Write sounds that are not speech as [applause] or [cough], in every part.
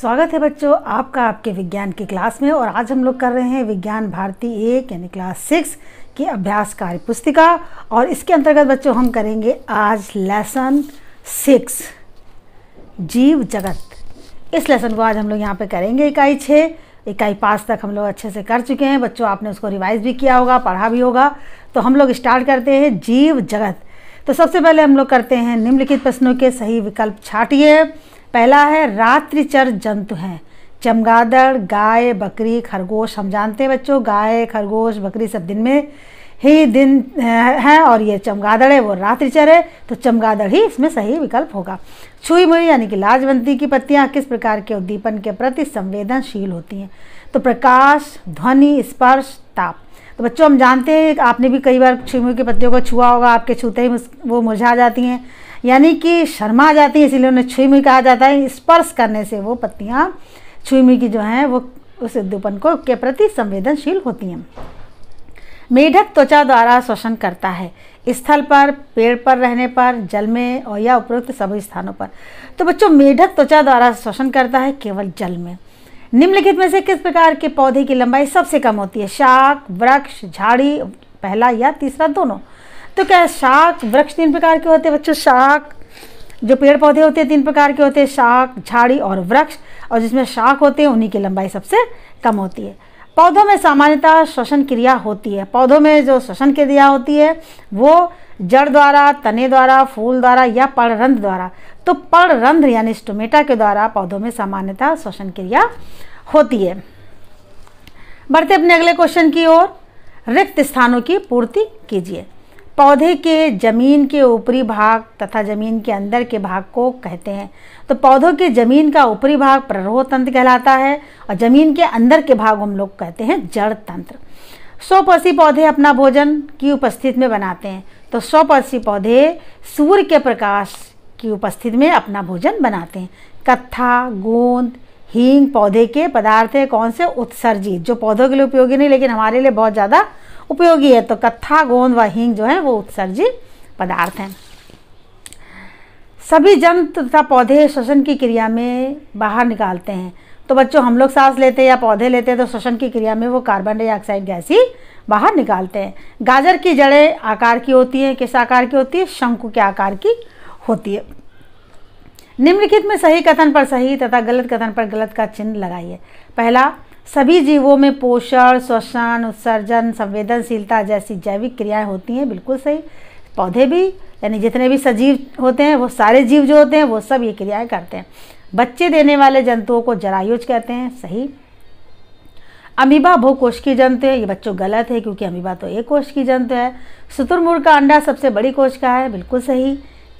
स्वागत है बच्चों आपका आपके विज्ञान की क्लास में और आज हम लोग कर रहे हैं विज्ञान भारती एक यानी क्लास सिक्स की अभ्यास कार्य पुस्तिका और इसके अंतर्गत बच्चों हम करेंगे आज लेसन सिक्स जीव जगत इस लेसन को आज हम लोग यहाँ पे करेंगे इकाई छः इकाई पाँच तक हम लोग अच्छे से कर चुके हैं बच्चों आपने उसको रिवाइज भी किया होगा पढ़ा भी होगा तो हम लोग स्टार्ट करते हैं जीव जगत तो सबसे पहले हम लोग करते हैं निम्नलिखित प्रश्नों के सही विकल्प छाटिए पहला है रात्रिचर जंतु हैं चमगादड़ गाय बकरी खरगोश हम जानते हैं बच्चों गाय खरगोश बकरी सब दिन में ही दिन है और ये चमगादड़ है वो रात्रिचर है तो चमगादड़ ही इसमें सही विकल्प होगा छुई मुई यानी कि लाजवंती की पत्तियाँ किस प्रकार के उद्दीपन के प्रति संवेदनशील होती हैं तो प्रकाश ध्वनि स्पर्श ताप तो बच्चों हम जानते हैं आपने भी कई बार छुई मुई की पत्तियों को छुआ होगा आपके छूते ही वो मुरझा जाती हैं यानी कि शर्मा जाती है इसीलिए उन्हें छुई मुई कहा जाता है स्पर्श करने से वो पत्तियाँ छुई मुई की जो हैं वो उस उद्दीपन को के प्रति संवेदनशील होती हैं मेढक त्वचा द्वारा शोषण करता है स्थल पर पेड़ पर रहने पर जल में और या उपरोक्त सभी स्थानों पर तो बच्चों मेढक त्वचा द्वारा श्वसन करता है केवल जल में निम्नलिखित में से किस प्रकार के पौधे की लंबाई सबसे कम होती है शाक वृक्ष झाड़ी पहला या तीसरा दोनों तो क्या शाक वृक्ष तीन प्रकार के होते हैं बच्चों शाक जो पेड़ पौधे होते हैं तीन प्रकार के होते हैं शाक झाड़ी और वृक्ष और जिसमें शाक होते हैं उन्हीं की लंबाई सबसे कम होती है पौधों में सामान्यतः श्वसन क्रिया होती है पौधों में जो श्वसन क्रिया होती है वो जड़ द्वारा तने द्वारा फूल द्वारा या पर्णरंध द्वारा तो पर्णरंध्र यानी स्टोमेटा के द्वारा पौधों में सामान्यतः श्वसन क्रिया होती है बढ़ते अपने अगले क्वेश्चन की ओर रिक्त स्थानों की पूर्ति कीजिए पौधे के जमीन के ऊपरी भाग तथा जमीन के अंदर के भाग को कहते हैं तो पौधों के जमीन का ऊपरी भाग प्ररोह तंत्र कहलाता है और जमीन के अंदर के भाग हम लोग कहते हैं जड़ तंत्र पर्सी पौधे अपना भोजन की उपस्थिति में बनाते हैं तो पर्सी पौधे सूर्य के प्रकाश की उपस्थिति में अपना भोजन बनाते हैं कत्था गोंद हींग पौधे के पदार्थ कौन से उत्सर्जित जो पौधों के लिए उपयोगी नहीं लेकिन हमारे लिए बहुत ज़्यादा उपयोगी है तो कत्था गोंद व हींग जो है वो उत्सर्जी पदार्थ हैं सभी जंत तथा पौधे श्वसन की क्रिया में बाहर निकालते हैं तो बच्चों हम लोग सांस लेते हैं या पौधे लेते हैं तो श्वसन की क्रिया में वो कार्बन डाइऑक्साइड गैस ही बाहर निकालते हैं गाजर की जड़ें आकार की होती हैं किस आकार की होती है शंकु के आकार की होती है निम्नलिखित में सही कथन पर सही तथा गलत कथन पर गलत का चिन्ह लगाइए पहला सभी जीवों में पोषण श्वसन उत्सर्जन संवेदनशीलता जैसी जैविक क्रियाएं होती हैं बिल्कुल सही पौधे भी यानी जितने भी सजीव होते हैं वो सारे जीव जो होते हैं वो सब ये क्रियाएं करते हैं बच्चे देने वाले जंतुओं को जरायुज कहते हैं सही अमीबा भू कोश की जंतु है ये बच्चों गलत है क्योंकि अमीबा तो एक कोश की जंतु है शुतुरमुर्ग का अंडा सबसे बड़ी कोश का है बिल्कुल सही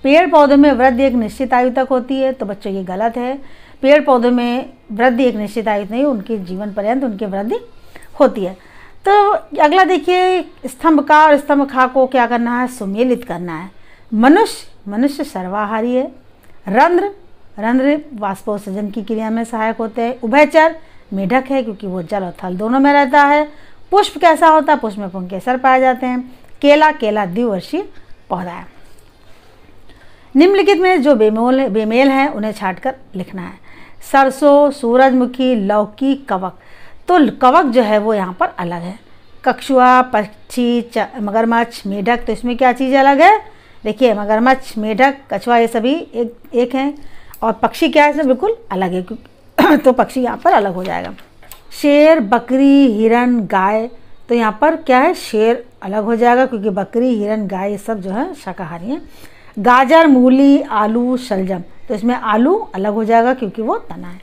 पेड़ पौधों में वृद्धि एक निश्चित आयु तक होती है तो बच्चों ये गलत है पेड़ पौधों में वृद्धि एक निश्चित आयु नहीं उनके जीवन पर्यंत उनकी वृद्धि होती है तो अगला देखिए स्तंभ का और स्तंभ खा को क्या करना है सुमेलित करना है मनुष्य मनुष्य सर्वाहारी है रंध्र रंध्र वाष्पोत्सर्जन की क्रिया में सहायक होते हैं उभयचर मेढक है क्योंकि वो जल और थल दोनों में रहता है पुष्प कैसा होता है पुष्प में केसर पाए जाते हैं केला केला द्विवर्षीय पौधा है निम्नलिखित में जो बेमोल बेमेल है उन्हें छाट लिखना है सरसों सूरजमुखी लौकी कवक तो कवक जो है वो यहाँ पर अलग है कक्षुआ पक्षी मगरमच्छ मेढक तो इसमें क्या चीज़ अलग है देखिए मगरमच्छ मेढक कछुआ ये सभी एक एक हैं और पक्षी क्या है इसमें बिल्कुल अलग है [clears throat] तो पक्षी यहाँ पर अलग हो जाएगा शेर बकरी हिरण गाय तो यहाँ पर क्या है शेर अलग हो जाएगा क्योंकि बकरी हिरण गाय ये सब जो है शाकाहारी हैं गाजर मूली आलू शलजम तो इसमें आलू अलग हो जाएगा क्योंकि वो तना है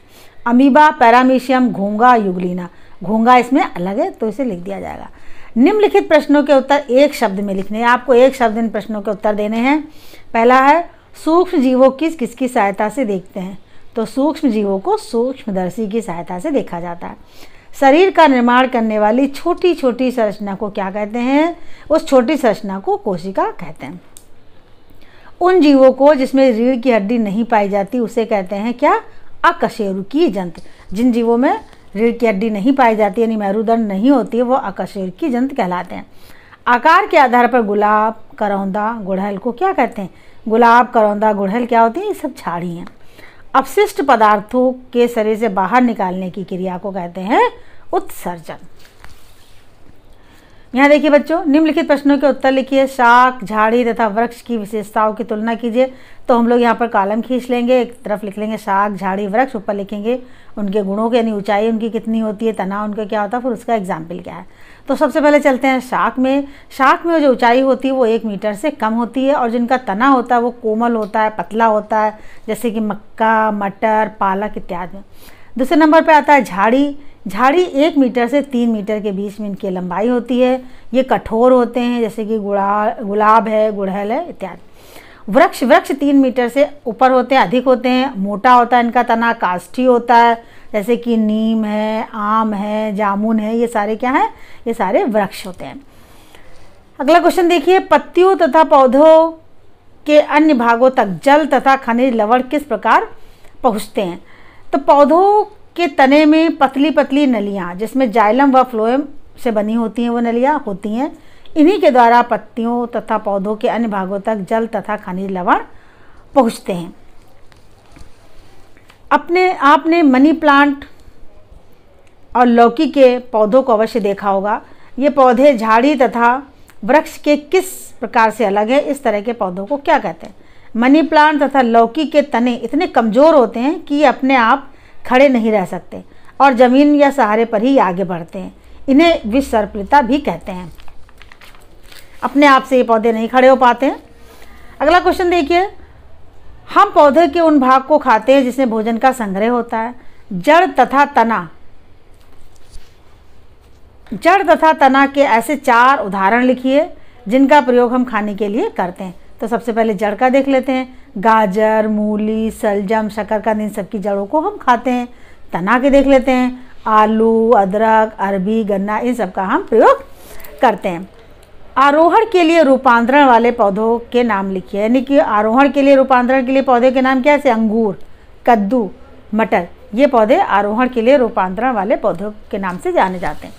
अमीबा पैरामीशियम घोंगा युगलिना घोंगा इसमें अलग है तो इसे लिख दिया जाएगा निम्नलिखित प्रश्नों के उत्तर एक शब्द में लिखने हैं आपको एक शब्द इन प्रश्नों के उत्तर देने हैं पहला है सूक्ष्म जीवों किस किसकी सहायता से देखते हैं तो सूक्ष्म जीवों को सूक्ष्मदर्शी की सहायता से देखा जाता है शरीर का निर्माण करने वाली छोटी छोटी संरचना को क्या कहते हैं उस छोटी संरचना को कोशिका कहते हैं उन जीवों को जिसमें रीढ़ की हड्डी नहीं पाई जाती उसे कहते हैं क्या अकशेरु की जंत जिन जीवों में रीढ़ की हड्डी नहीं पाई जाती यानी मेरुदंड नहीं होती है वो अकशेर की जंत कहलाते हैं आकार के आधार पर गुलाब करौंदा गुड़हल को क्या कहते हैं गुलाब करौंदा गुड़हल क्या होती है ये सब छाड़ी हैं अपशिष्ट पदार्थों के शरीर से बाहर निकालने की क्रिया को कहते हैं उत्सर्जन यहाँ देखिए बच्चों निम्नलिखित प्रश्नों के उत्तर लिखिए शाक झाड़ी तथा वृक्ष की विशेषताओं की तुलना कीजिए तो हम लोग यहाँ पर कालम खींच लेंगे एक तरफ लिख लेंगे शाक झाड़ी वृक्ष ऊपर लिखेंगे उनके गुणों की यानी ऊंचाई उनकी कितनी होती है तना उनका क्या होता है फिर उसका एग्जाम्पल क्या है तो सबसे पहले चलते हैं शाक में शाक में जो ऊंचाई होती है वो एक मीटर से कम होती है और जिनका तना होता है वो कोमल होता है पतला होता है जैसे कि मक्का मटर पालक इत्यादि दूसरे नंबर पर आता है झाड़ी झाड़ी एक मीटर से तीन मीटर के बीच में इनकी लंबाई होती है ये कठोर होते हैं जैसे कि गुड़ा गुलाब है गुड़हल है इत्यादि वृक्ष वृक्ष तीन मीटर से ऊपर होते हैं अधिक होते हैं मोटा होता है इनका तना काष्ठी होता है जैसे कि नीम है आम है जामुन है ये सारे क्या हैं ये सारे वृक्ष होते हैं अगला क्वेश्चन देखिए पत्तियों तथा पौधों के अन्य भागों तक जल तथा खनिज लवण किस प्रकार पहुँचते हैं तो पौधों के तने में पतली पतली नलियाँ जिसमें जाइलम व फ्लोएम से बनी होती हैं वो नलियाँ होती हैं इन्हीं के द्वारा पत्तियों तथा पौधों के अन्य भागों तक जल तथा खनिज लवण पहुँचते हैं अपने आपने मनी प्लांट और लौकी के पौधों को अवश्य देखा होगा ये पौधे झाड़ी तथा वृक्ष के किस प्रकार से अलग है इस तरह के पौधों को क्या कहते हैं मनी प्लांट तथा लौकी के तने इतने कमज़ोर होते हैं कि अपने आप खड़े नहीं रह सकते और ज़मीन या सहारे पर ही आगे बढ़ते हैं इन्हें विसर्पिता भी कहते हैं अपने आप से ये पौधे नहीं खड़े हो पाते हैं अगला क्वेश्चन देखिए हम पौधे के उन भाग को खाते हैं जिसमें भोजन का संग्रह होता है जड़ तथा तना जड़ तथा तना के ऐसे चार उदाहरण लिखिए जिनका प्रयोग हम खाने के लिए करते हैं तो सबसे पहले जड़ का देख लेते हैं गाजर मूली सलजम शकरकंद इन सबकी जड़ों को हम खाते हैं तना के देख लेते हैं आलू अदरक अरबी गन्ना इन सब का हम प्रयोग करते हैं आरोहण के लिए रूपांतरण वाले पौधों के नाम लिखिए यानी कि आरोहण के लिए रूपांतरण के लिए पौधे के नाम क्या है अंगूर कद्दू मटर ये पौधे आरोहण के लिए रूपांतरण वाले पौधों के नाम से जाने जाते हैं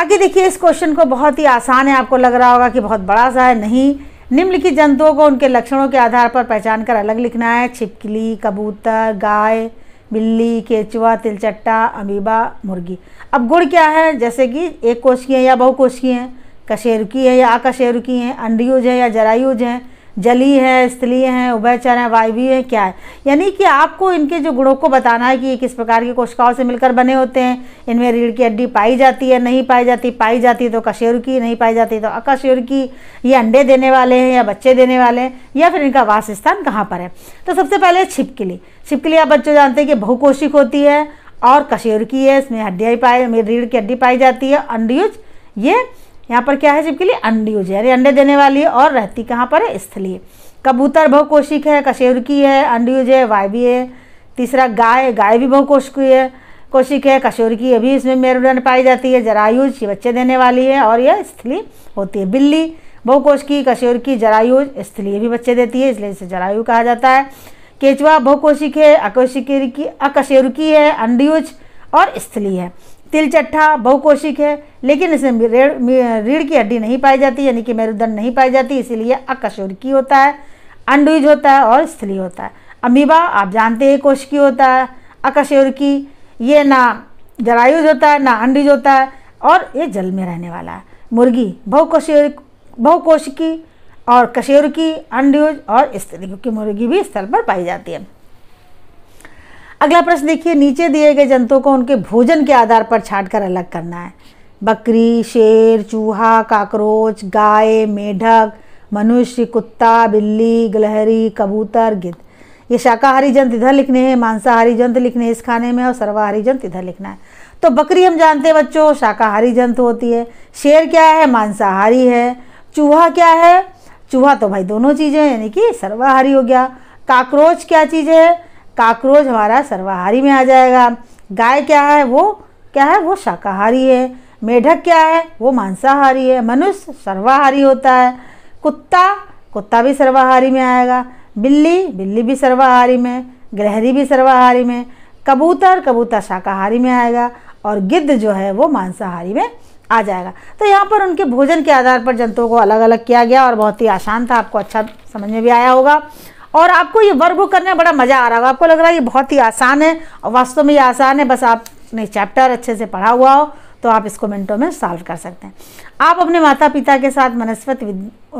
आगे देखिए इस क्वेश्चन को बहुत ही आसान है आपको लग रहा होगा कि बहुत बड़ा सा है नहीं निम्नलिखित जंतुओं को उनके लक्षणों के आधार पर पहचान कर अलग लिखना है छिपकली कबूतर गाय बिल्ली केचुआ तिलचट्टा अमीबा मुर्गी अब गुड़ क्या है जैसे कि एक कोश की है या बहुकोश की हैं कशेरुकी है या अकशेरुकी हैं अंडियूज है या जरायूज हैं जली है स्थलीय है उभयचर हैं वायवीय है क्या है यानी कि आपको इनके जो गुणों को बताना है कि ये किस प्रकार की कोशिकाओं से मिलकर बने होते हैं इनमें रीढ़ की हड्डी पाई जाती है नहीं पाई जाती पाई जाती तो कशेर की नहीं पाई जाती तो अकशेर की ये अंडे देने वाले हैं या बच्चे देने वाले हैं या फिर इनका वास स्थान कहाँ पर है तो सबसे पहले छिपकली छिपकली आप बच्चों जानते हैं कि बहुकोशिक होती है और कशेर की है इसमें हड्डियाँ पाई रीढ़ की हड्डी पाई जाती है अंडयुज ये यहाँ पर क्या है के लिए अंडी है यानी अंडे देने वाली है और रहती कहाँ पर है स्थलीय कबूतर बहुकोशिक है कशेरुकी है अंडयूज है भी है तीसरा गाय गाय भी बहुकोशिकी है कोशिक है कशोर की अभी इसमें मेरुदंड पाई जाती है जरायुज ये बच्चे देने वाली है और यह स्थली होती है बिल्ली बहुकोश की कशोर की जरायुज स्थली भी बच्चे देती है इसलिए इसे जरायु कहा जाता है केचवा बहुकोशिक है अकोशिकी अकशेरुकी है अंडयुज और स्थली है तिलचट्ठा बहुकोशिक है लेकिन इसमें रीढ़ की हड्डी नहीं पाई जाती यानी कि मेरुदंड नहीं पाई जाती इसीलिए की होता है अंडुज होता है और स्थली होता है अमीबा आप जानते हैं कोशिकी होता है की ये ना जरायुज होता है ना अंडुज होता है और ये जल में रहने वाला है मुर्गी बहुकोशिक बहुकोशिकी और कशेरुकी अंडुज और स्थली की मुर्गी भी स्थल पर पाई जाती है अगला प्रश्न देखिए नीचे दिए गए जंतुओं को उनके भोजन के आधार पर छाट कर अलग करना है बकरी शेर चूहा काकरोच गाय मेढक मनुष्य कुत्ता बिल्ली गलहरी कबूतर गिद्ध ये शाकाहारी जंत इधर लिखने हैं मांसाहारी जंत लिखने हैं इस खाने में और सर्वाहारी जंत इधर लिखना है तो बकरी हम जानते हैं बच्चों शाकाहारी जंत होती है शेर क्या है मांसाहारी है चूहा क्या है चूहा तो भाई दोनों चीज़ें यानी कि सर्वाहारी हो गया काकरोच क्या चीज़ है काकरोच हमारा सर्वाहारी में आ जाएगा गाय क्या है वो क्या है वो शाकाहारी है मेढक क्या है वो मांसाहारी है मनुष्य सर्वाहारी होता है कुत्ता कुत्ता भी सर्वाहारी में आएगा बिल्ली बिल्ली भी सर्वाहारी में गृहरी भी सर्वाहारी में कबूतर कबूतर शाकाहारी में आएगा और गिद्ध जो है वो मांसाहारी में आ जाएगा तो यहाँ पर उनके भोजन के आधार पर जंतुओं को अलग अलग किया गया और बहुत ही आसान था आपको अच्छा समझ में भी आया होगा और आपको ये वर्क बुक करने में बड़ा मज़ा आ रहा होगा आपको लग रहा है ये बहुत ही आसान है और वास्तव में ये आसान है बस आपने चैप्टर अच्छे से पढ़ा हुआ हो तो आप इसको मिनटों में सॉल्व कर सकते हैं आप अपने माता पिता के साथ वनस्पति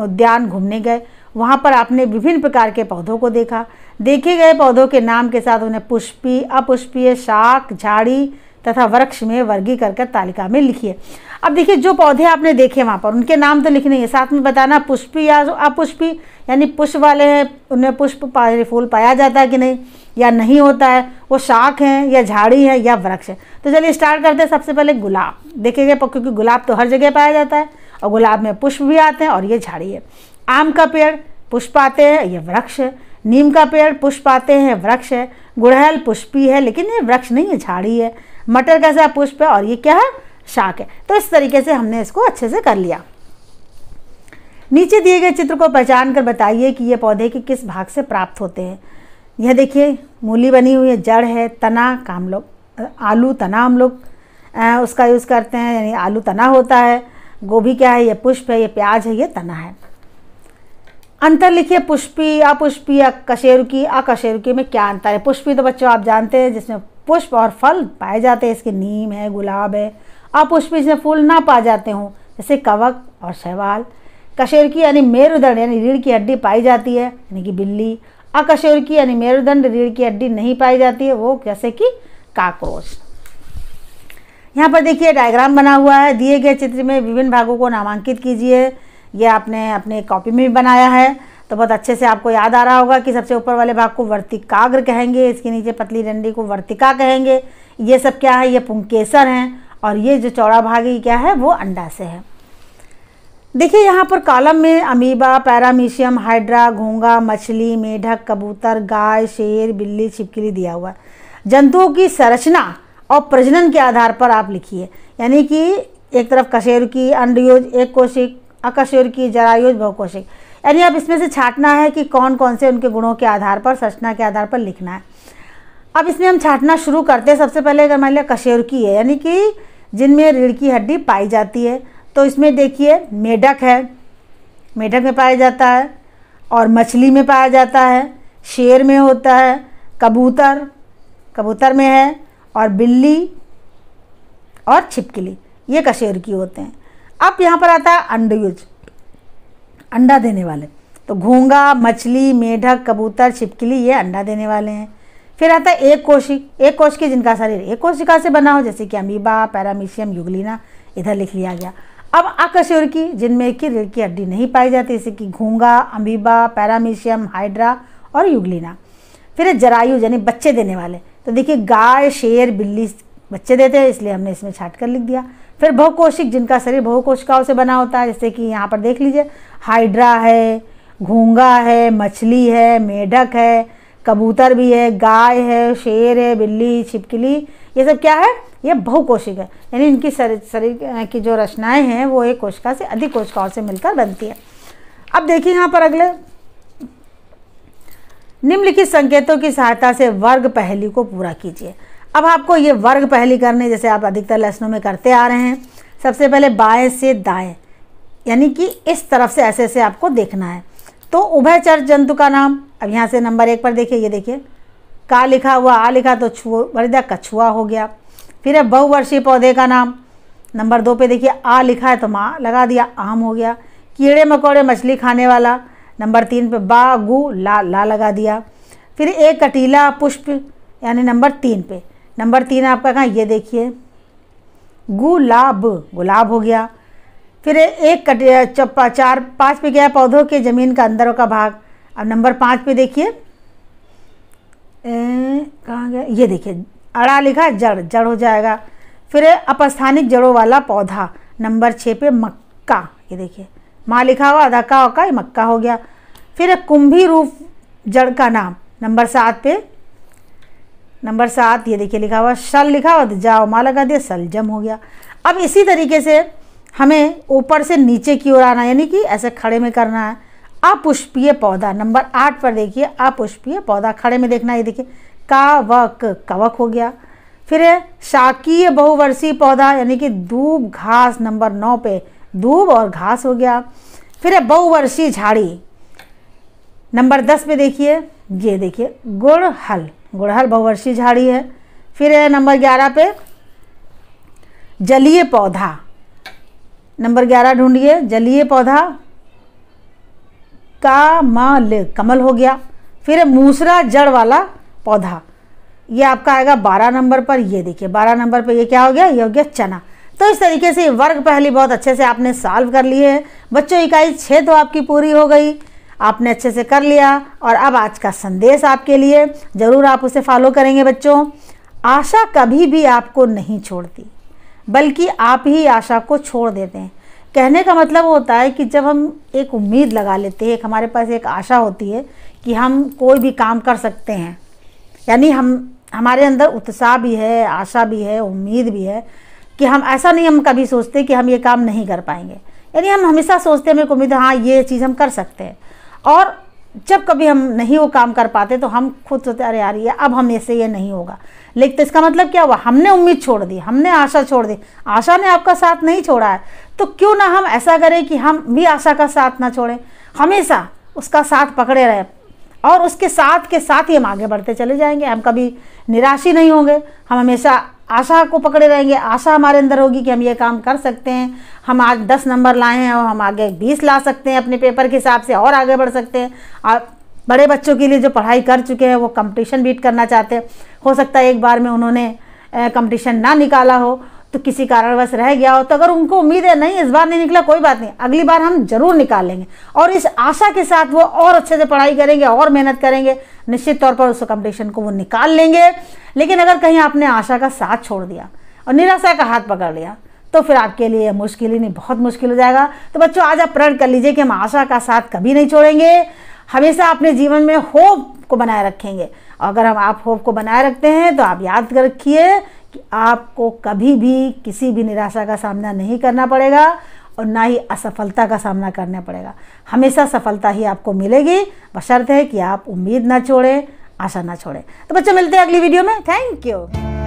उद्यान घूमने गए वहाँ पर आपने विभिन्न प्रकार के पौधों को देखा देखे गए पौधों के नाम के साथ उन्हें पुष्पी अपुष्पीय शाक झाड़ी तथा वृक्ष में वर्गी कर तालिका में लिखिए अब देखिए जो पौधे आपने देखे वहाँ पर उनके नाम तो लिखने हैं साथ में बताना पुष्पी या अपुष्पी यानी पुष्प वाले हैं उनमें पुष्प पा, फूल पाया जाता है कि नहीं या नहीं होता है वो शाख हैं या झाड़ी है या वृक्ष है तो चलिए स्टार्ट करते हैं सबसे पहले गुलाब देखेंगे क्योंकि गुलाब तो हर जगह पाया जाता है और गुलाब में पुष्प भी आते हैं और ये झाड़ी है आम का पेड़ पुष्प आते हैं ये वृक्ष है नीम का पेड़ पुष्प आते हैं वृक्ष है गुड़हल पुष्पी है लेकिन ये वृक्ष नहीं है झाड़ी है मटर कैसा है पुष्प है और ये क्या है शाक है तो इस तरीके से हमने इसको अच्छे से कर लिया नीचे दिए गए चित्र को पहचान कर बताइए कि ये पौधे के किस भाग से प्राप्त होते हैं यह देखिए मूली बनी हुई है जड़ है तना का हम लोग आलू तना हम लोग उसका यूज़ करते हैं यानी आलू तना होता है गोभी क्या है ये पुष्प है ये प्याज है ये तना है अंतर लिखिए पुष्पी अपुष्पी कशेरुकी अकशेरुकी में क्या अंतर है पुष्पी तो बच्चों आप जानते हैं जिसमें पुष्प और फल पाए जाते हैं इसके नीम है गुलाब है अपुष्पित इसमें फूल ना पा जाते हों जैसे कवक और शैवाल की यानी मेरुदंड यानी रीढ़ की हड्डी पाई जाती है यानी कि बिल्ली की यानी मेरुदंड रीढ़ की हड्डी नहीं पाई जाती है वो जैसे कि काकरोच यहाँ पर देखिए डायग्राम बना हुआ है दिए गए चित्र में विभिन्न भागों को नामांकित कीजिए यह आपने अपने कॉपी में भी बनाया है तो बहुत अच्छे से आपको याद आ रहा होगा कि सबसे ऊपर वाले भाग को वर्तिकाग्र कहेंगे इसके नीचे पतली डंडी को वर्तिका कहेंगे ये सब क्या है ये पुंकेसर हैं और ये जो चौड़ा भाग ही क्या है वो अंडाशय है देखिए यहाँ पर कॉलम में अमीबा पैरामीशियम हाइड्रा घोंगा मछली मेढक कबूतर गाय शेर बिल्ली छिपकली दिया हुआ जंतुओं की संरचना और प्रजनन के आधार पर आप लिखिए यानी कि एक तरफ कशेर की अंडयोज एक कोशिक अकशेर की जरायोज बहुकोशिक यानी अब इसमें से छाटना है कि कौन कौन से उनके गुणों के आधार पर सचना के आधार पर लिखना है अब इसमें हम छाटना शुरू करते हैं सबसे पहले अगर मान लिया कशेर की है यानी कि जिनमें रीढ़ की हड्डी पाई जाती है तो इसमें देखिए मेढक है मेढक में पाया जाता है और मछली में पाया जाता है शेर में होता है कबूतर कबूतर में है और बिल्ली और छिपकली ये कशेर की होते हैं अब यहाँ पर आता है अंडयुज अंडा देने वाले तो घोंगा मछली मेढक कबूतर छिपकली ये अंडा देने वाले हैं फिर आता है एक कोशिक एक कोश की जिनका शरीर एक कोशिका से बना हो जैसे कि अमीबा पैरामीशियम युगलिना इधर लिख लिया गया अब आकशोर की जिनमें ही रीढ़ की हड्डी नहीं पाई जाती जैसे कि घोंगा अमीबा पैरामीशियम हाइड्रा और युगलिना फिर जरायु यानी बच्चे देने वाले तो देखिए गाय शेर बिल्ली बच्चे देते हैं इसलिए हमने इसमें छाट कर लिख दिया फिर बहुकोशिक जिनका शरीर बहुकोशिकाओं से बना होता है जैसे कि यहाँ पर देख लीजिए हाइड्रा है घोंगा है मछली है मेढक है कबूतर भी है गाय है शेर है बिल्ली छिपकली ये सब क्या है ये बहुकोशिक है यानी इनकी शरीर शरीर की जो रचनाएं हैं वो एक कोशिका से अधिक कोशिकाओं से मिलकर बनती है अब देखिए यहाँ पर अगले निम्नलिखित संकेतों की सहायता से वर्ग पहली को पूरा कीजिए अब आपको ये वर्ग पहली करने जैसे आप अधिकतर लेसनों में करते आ रहे हैं सबसे पहले बाएँ से दाएँ यानी कि इस तरफ से ऐसे ऐसे आपको देखना है तो उभयचर जंतु का नाम अब यहाँ से नंबर एक पर देखिए ये देखिए का लिखा हुआ आ लिखा तो छु वर्दा कछुआ हो गया फिर है बहुवर्षीय पौधे का नाम नंबर दो पे देखिए आ लिखा है तो माँ लगा दिया आम हो गया कीड़े मकोड़े मछली खाने वाला नंबर तीन पे बा गु ला ला लगा दिया फिर एक कटीला पुष्प यानी नंबर तीन पे नंबर तीन आपका कहाँ ये देखिए गुलाब गुलाब हो गया फिर एक कट चप्पा चार पाँच पे गया पौधों के ज़मीन का अंदरों का भाग अब नंबर पाँच पे देखिए कहाँ गया ये देखिए अड़ा लिखा जड़ जड़ हो जाएगा फिर अपस्थानिक जड़ों वाला पौधा नंबर छः पे मक्का ये देखिए माँ लिखा हुआ अधा का होका ये मक्का हो गया फिर कुंभी रूप जड़ का नाम नंबर सात पे नंबर सात ये देखिए लिखा हुआ शल लिखा हुआ तो जाओ माँ लगा दिया सलजम हो गया अब इसी तरीके से हमें ऊपर से नीचे की ओर आना यानी कि ऐसे खड़े में करना है अपुष्पीय पौधा नंबर आठ पर देखिए अपुष्पीय पौधा खड़े में देखना ये देखिए कावक कवक हो गया फिर शाकीय बहुवर्षीय पौधा यानी कि दूब घास नंबर नौ पे दूब और घास हो गया फिर है बहुवर्षीय झाड़ी नंबर दस पे देखिए ये देखिए गुड़हल गुड़हल बहुवर्षीय झाड़ी है फिर है नंबर ग्यारह पे जलीय पौधा नंबर ग्यारह ढूंढिए जलीय पौधा का माल कमल हो गया फिर मूसरा जड़ वाला पौधा ये आपका आएगा बारह नंबर पर ये देखिए बारह नंबर पर ये क्या हो गया ये हो गया चना तो इस तरीके से वर्ग पहली बहुत अच्छे से आपने सॉल्व कर लिए है बच्चों इकाई छः तो आपकी पूरी हो गई आपने अच्छे से कर लिया और अब आज का संदेश आपके लिए ज़रूर आप उसे फॉलो करेंगे बच्चों आशा कभी भी आपको नहीं छोड़ती बल्कि आप ही आशा को छोड़ देते हैं कहने का मतलब होता है कि जब हम एक उम्मीद लगा लेते हैं एक हमारे पास एक आशा होती है कि हम कोई भी काम कर सकते हैं यानी हम हमारे अंदर उत्साह भी है आशा भी है उम्मीद भी है कि हम ऐसा नहीं हम कभी सोचते कि हम ये काम नहीं कर पाएंगे यानी हम हमेशा सोचते हैं मेरे को उम्मीद हाँ ये चीज़ हम कर सकते हैं और जब कभी हम नहीं वो काम कर पाते तो हम खुद सोचते अरे यार ये अब हम ऐसे ये नहीं होगा लेकिन तो इसका मतलब क्या हुआ हमने उम्मीद छोड़ दी हमने आशा छोड़ दी आशा ने आपका साथ नहीं छोड़ा है तो क्यों ना हम ऐसा करें कि हम भी आशा का साथ ना छोड़ें हमेशा उसका साथ पकड़े रहें और उसके साथ के साथ ही हम आगे बढ़ते चले जाएंगे हम कभी निराश ही नहीं होंगे हम हमेशा आशा को पकड़े रहेंगे आशा हमारे अंदर होगी कि हम ये काम कर सकते हैं हम आज दस नंबर लाए हैं और हम आगे बीस ला सकते हैं अपने पेपर के हिसाब से और आगे बढ़ सकते हैं और बड़े बच्चों के लिए जो पढ़ाई कर चुके हैं वो कंपटीशन बीट करना चाहते हैं हो सकता है एक बार में उन्होंने कंपटीशन ना निकाला हो तो किसी कारणवश रह गया हो तो अगर उनको उम्मीद है नहीं इस बार नहीं निकला कोई बात नहीं अगली बार हम जरूर निकालेंगे और इस आशा के साथ वो और अच्छे से पढ़ाई करेंगे और मेहनत करेंगे निश्चित तौर पर उस कंपटिशन को वो निकाल लेंगे लेकिन अगर कहीं आपने आशा का साथ छोड़ दिया और निराशा का हाथ पकड़ लिया तो फिर आपके लिए मुश्किल ही नहीं बहुत मुश्किल हो जाएगा तो बच्चों आज आप प्रण कर लीजिए कि हम आशा का साथ कभी नहीं छोड़ेंगे हमेशा अपने जीवन में होप को बनाए रखेंगे अगर हम आप होप को बनाए रखते हैं तो आप याद रखिए कि आपको कभी भी किसी भी निराशा का सामना नहीं करना पड़ेगा और ना ही असफलता का सामना करना पड़ेगा हमेशा सफलता ही आपको मिलेगी बशर्त है कि आप उम्मीद ना छोड़ें आशा ना छोड़ें तो बच्चों मिलते हैं अगली वीडियो में थैंक यू